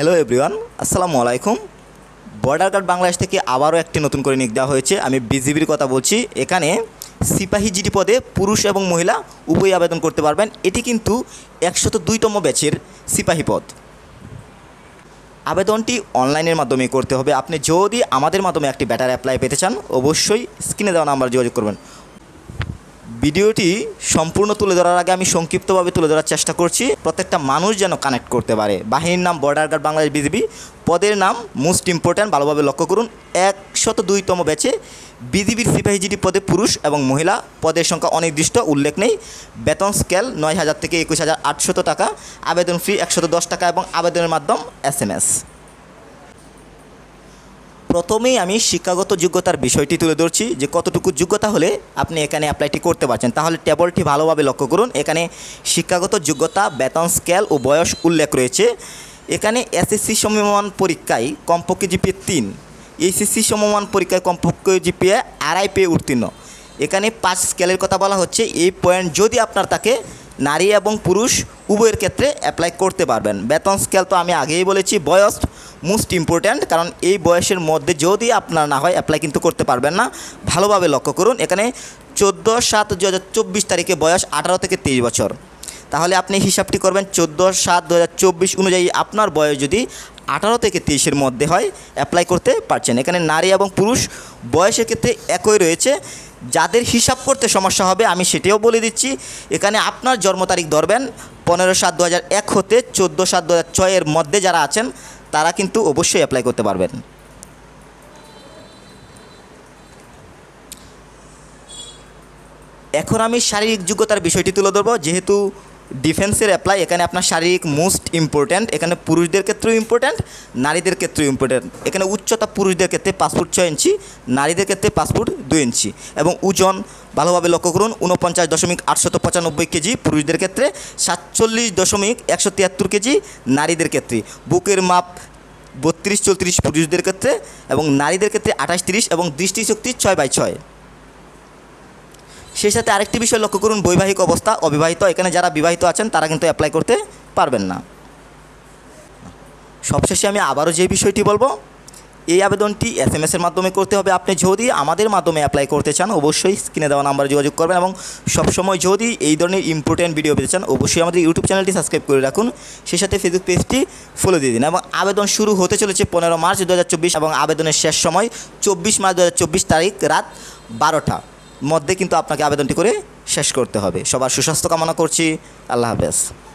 hello everyone আসসালামু আলাইকুম border guard Bangladesh থেকে আবারও একটি নতুন করে নিয়োগ দেওয়া হয়েছে আমি বিজিবির কথা বলছি এখানে সিপাহী জিডি পদে পুরুষ এবং মহিলা উভয়ই আবেদন করতে পারবেন এটি কিন্তু একশত দুইতম ব্যাচের সিপাহী পদ আবেদনটি অনলাইনের মাধ্যমে করতে হবে আপনি যদি আমাদের মাধ্যমে একটি ব্যাটার অ্যাপ্লাই পেতে চান অবশ্যই স্ক্রিনে দেওয়া নাম্বার যোগাযোগ করবেন ভিডিওটি সম্পূর্ণ তুলে ধরার আগে আমি সংক্ষিপ্তভাবে তুলে ধরার চেষ্টা করছি প্রত্যেকটা মানুষ যেন কানেক্ট করতে পারে বাহিনীর নাম বর্ডার গার্ড বাংলাদেশ বিজিবি পদের নাম মোস্ট ইম্পর্ট্যান্ট ভালোভাবে লক্ষ্য করুন একশত দুইতম ব্যাচে বিজিবির সিপাহীজিটি পদে পুরুষ এবং মহিলা পদের সংখ্যা অনির্দিষ্ট উল্লেখ নেই বেতন স্কেল নয় হাজার থেকে একুশ হাজার আটশত টাকা আবেদন ফি একশত দশ টাকা এবং আবেদনের মাধ্যম এস এম এস প্রথমেই আমি শিক্ষাগত যোগ্যতার বিষয়টি তুলে ধরছি যে কতটুকু যোগ্যতা হলে আপনি এখানে অ্যাপ্লাইটি করতে পারছেন তাহলে টেবলটি ভালোভাবে লক্ষ্য করুন এখানে শিক্ষাগত যোগ্যতা বেতন স্কেল ও বয়স উল্লেখ রয়েছে এখানে এসএসসি সমমান পরীক্ষায় কমপক্ষে জিপিএ তিন এসএসসি সমমান পরীক্ষায় কমপক্ষে জিপিএ আড়াই পেয়ে উত্তীর্ণ এখানে পাঁচ স্কেলের কথা বলা হচ্ছে এই পয়েন্ট যদি আপনার তাকে নারী এবং পুরুষ উভয়ের ক্ষেত্রে অ্যাপ্লাই করতে পারবেন বেতন স্কেল তো আমি আগেই বলেছি বয়স মোস্ট ইম্পর্ট্যান্ট কারণ এই বয়সের মধ্যে যদি আপনার না হয় অ্যাপ্লাই কিন্তু করতে পারবেন না ভালোভাবে লক্ষ্য করুন এখানে চোদ্দো সাত দু তারিখে বয়স আঠারো থেকে তেইশ বছর তাহলে আপনি হিসাবটি করবেন চোদ্দো সাত দু অনুযায়ী আপনার বয়স যদি আঠারো থেকে তেইশের মধ্যে হয় অ্যাপ্লাই করতে পারছেন এখানে নারী এবং পুরুষ বয়সের ক্ষেত্রে একই রয়েছে যাদের হিসাব করতে সমস্যা হবে আমি সেটিও বলে দিচ্ছি এখানে আপনার জন্ম তারিখ ধরবেন পনেরো সাত দু এক হতে চোদ্দো সাত দু ছয়ের মধ্যে যারা আছেন তারা কিন্তু অবশ্যই অ্যাপ্লাই করতে পারবেন এখন আমি শারীরিক যোগ্যতার বিষয়টি তুলে ধরবো যেহেতু ডিফেন্সের অ্যাপ্লাই এখানে আপনার শারীরিক মোস্ট ইম্পর্ট্যান্ট এখানে পুরুষদের ক্ষেত্রেও ইম্পর্ট্যান্ট নারীদের ক্ষেত্রেও ইম্পর্ট্যান্ট এখানে উচ্চতা পুরুষদের ক্ষেত্রে পাঁচ ফুট ছয় ইঞ্চি নারীদের ক্ষেত্রে পাঁচ ফুট দুই ইঞ্চি এবং ওজন ভালোভাবে লক্ষ্য করুন উনপঞ্চাশ দশমিক আটশত পঁচানব্বই কেজি পুরুষদের ক্ষেত্রে সাতচল্লিশ দশমিক একশো তিয়াত্তর কেজি নারীদের ক্ষেত্রে বুকের মাপ বত্রিশ চৌত্রিশ পুরুষদের ক্ষেত্রে এবং নারীদের ক্ষেত্রে আঠাশ তিরিশ এবং দৃষ্টিশক্তি ছয় বাই ছয় সেই সাথে আরেকটি বিষয় লক্ষ্য করুন বৈবাহিক অবস্থা অবিবাহিত এখানে যারা বিবাহিত আছেন তারা কিন্তু অ্যাপ্লাই করতে পারবেন না সবশেষে আমি আবারও যে বিষয়টি বলবো এই আবেদনটি এস এম এসের মাধ্যমে করতে হবে আপনি যদি আমাদের মাধ্যমে অ্যাপ্লাই করতে চান অবশ্যই স্ক্রিনে দেওয়া নাম্বারে যোগাযোগ করবেন এবং সবসময় যদি এই ধরনের ইম্পর্টেন্ট ভিডিও পেতে চান অবশ্যই আমাদের ইউটিউব চ্যানেলটি সাবস্ক্রাইব করে রাখুন সেই সাথে ফেসবুক পেজটি ফলো দিয়ে দিন এবং আবেদন শুরু হতে চলেছে পনেরো মার্চ দু এবং আবেদনের শেষ সময় চব্বিশ মার্চ দু তারিখ রাত বারোটা মধ্যে কিন্তু আপনাকে আবেদনটি করে শেষ করতে হবে সবার সুস্বাস্থ্য কামনা করছি আল্লাহ হাফেজ